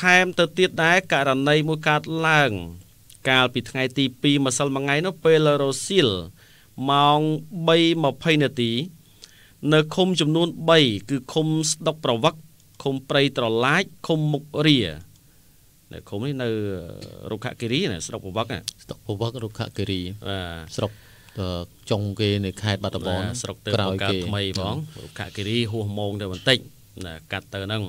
ថែមទៅទៀតដែរករណីមួយកើតឡើង កាលពីថ្ងៃទី2ម្សិលមិញថ្ងៃនោះពេលរសៀលម៉ោង3:20នាទី នៅឃុំចំនួន3គឺឃុំស្ដុកប្រវឹកឃុំព្រៃត្រឡាចឃុំមុខរា នៅឃុំនេះនៅរុក្ខគិរីណាស្ដុកប្រវឹកស្ដុកប្រវឹករុក្ខគិរីបាទស្រុកចុងគេនៅខេត្តបាត់ដំបងស្រុកទៅក្រោយគេថ្មីផងរុក្ខគិរីហួសម៉ោងទៅបន្តិចណាកាត់ទៅហ្នឹង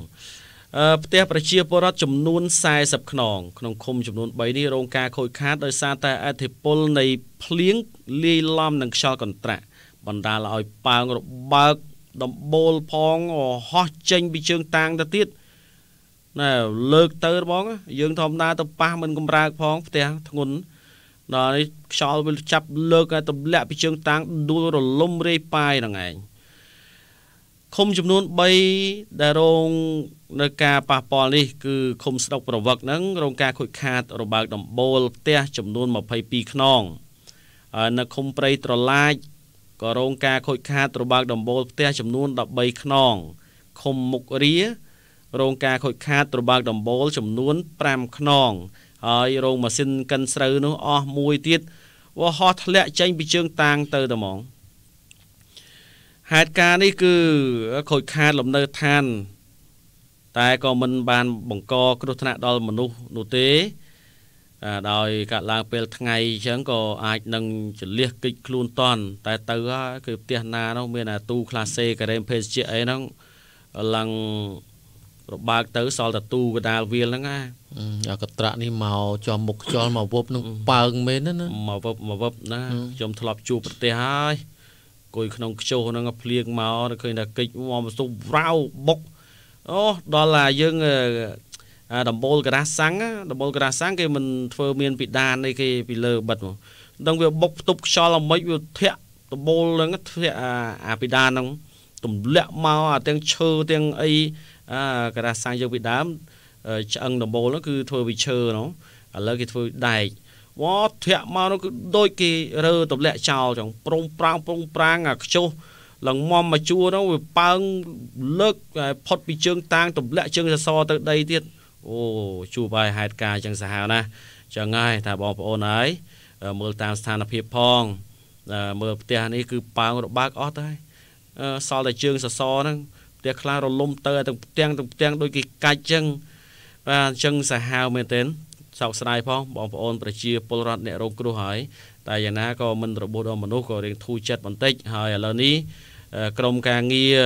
ផ្ទះ ប្រជាពលរដ្ឋចំនួន40ខ្នង ក្នុងឃុំចំនួន3នេះរងការខូចខាតដោយសារតែអធិពលនៃភ្លៀងលាយឡំនឹងខ្យល់កន្ត្រាក់បណ្ដាលឲ្យប៉ើងរបើកដំបូលផងហោះចេញពីជើងតាងទៅទៀតណែលើកទៅបង យើងធម្មតាទៅប៉ះមិនកំរើកផងផ្ទះធ្ងន់ដល់នេះខ្យល់វាចាប់លើកឲ្យទម្លាក់ពីជើងតាងដួលរលំរាយប៉ាយហ្នឹងឯងឃុំចំនួន3ដែលរងនៅការប៉ះពាល់នេះ គឺឃុំស្រុកប្រវឹកហ្នឹងរងការខូចខាតរបើកដំបូលផ្ទះចំនួន22ខ្នងនៅឃុំព្រៃត្រឡាចក៏រងការខូចខាតរបើកដំបូលផ្ទះចំនួន13ខ្នងឃុំមុខរារងការខូចខាតរបើកដំបូល ចំនួន5ខ្នងហើយរោងម៉ាស៊ីនកិនស្រូវនោះអស់មួយទៀតវាហោះធ្លាក់ចេញពីជើង តាងទៅតែហ្មង។ហេតុការណ៍នេះគឺខូចខាតលំនៅឋាន តែក៏មិនបានបង្កគ្រោះថ្នាក់ដល់មនុស្សនោះទេដោយកាត់ឡើងពេលថ្ងៃអញ្ចឹងក៏អាចនឹងចលះកិច្ចខ្លួនតន់តែទៅគឺផ្ទះណានោះមានអាទូខ្លាសេការ៉េមភេសជ្ជៈអីហ្នឹងឡើងរបើកទៅសល់តែទូកដាលវាលហ្នឹងណាយកកត្រាក់នេះមកចំមុខខ្យល់មកវប់នឹងប៉ើងមែនណាមកវប់មកវប់ណាខ្ញុំធ្លាប់ជួបប្រទេសហើយអង្គុយក្នុងខ្ជោហ្នឹងភ្លៀងមកឃើញថាកិច្ចមកបន្ទុះវ៉ាវបុកអូដល់ឡាយើងដំបូលការ៉ាសាំងដំបូលការ៉ាសាំងគេមិនធ្វើមានពិដានអីគេពីលើបិទមកដឹងវាបុកផ្ទុបខ្យល់អាមិចវាធាក់ដំបូលហ្នឹងធាក់អាពិដានហ្នឹងទម្លាក់មកអាទាំងឈើទាំងអីអាការ៉ាសាំងយើងពីដើមឆ្អឹងដំបូលហ្នឹងគឺធ្វើវិឈើហ្នឹងឥឡូវគេធ្វើដែកវត្តធាក់មកនោះគឺដូចគេរើទម្លាក់ចោលចឹងប្រុងប្រាងប្រុងប្រាងអាខ្ជុះលងមមមកជួរនោះវាប៉ើងលើកផុតពីជើងតាងទម្លាក់ជើងសសរទៅដីទៀតអូជួបហើយហេតុការចឹងសាហាវណាស់ចឹងហើយថាបងប្អូនហើយមើលតាមស្ថានភាពផងមើលផ្ទះនេះគឺប៉ើងរបាក់អស់ទៅហើយសល់តែជើងសសរហ្នឹងផ្ទះខ្លះរលំទៅទាំងផ្ទាំងទាំងផ្ទាំងដូចគេកាច់ចឹងបាទអញ្ចឹងសាហាវមែនទែនសោកស្ដាយផងបងប្អូនប្រជាពលរដ្ឋអ្នករងគ្រោះហើយតែយ៉ាងណាក៏មិនរបួសដល់មនុស្សក៏រៀងធូរចិត្តបន្តិចហើយឥឡូវនេះក្រមការងារ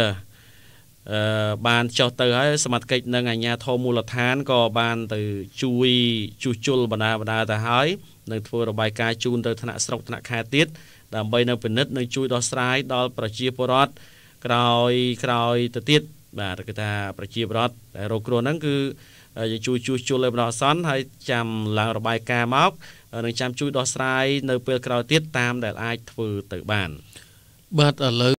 អឺបានចុះទៅហើយសមាជិកនិងអាជ្ញាធរមូលដ្ឋានក៏បាន ទៅជួយជួសជុលបណ្ដាបណ្ដាទៅហើយនឹងធ្វើរបាយការណ៍ជូនទៅថ្នាក់ស្រុកថ្នាក់ខេត្តទៀតដើម្បីនៅពិនិត្យនិងជួយដោះស្រាយដល់ប្រជាពលរដ្ឋក្រោយក្រោយទៅទៀតបាទគឺថាប្រជាពលរដ្ឋដែលរងគ្រោះហ្នឹងគឺយើងជួយជួសជុលលើបណ្ដោះអាសន្នហើយចាំឡើងរបាយការណ៍មកនឹងចាំជួយដោះស្រាយនៅពេលក្រោយទៀតតាមដែលអាចធ្វើទៅបានបាទឥឡូវ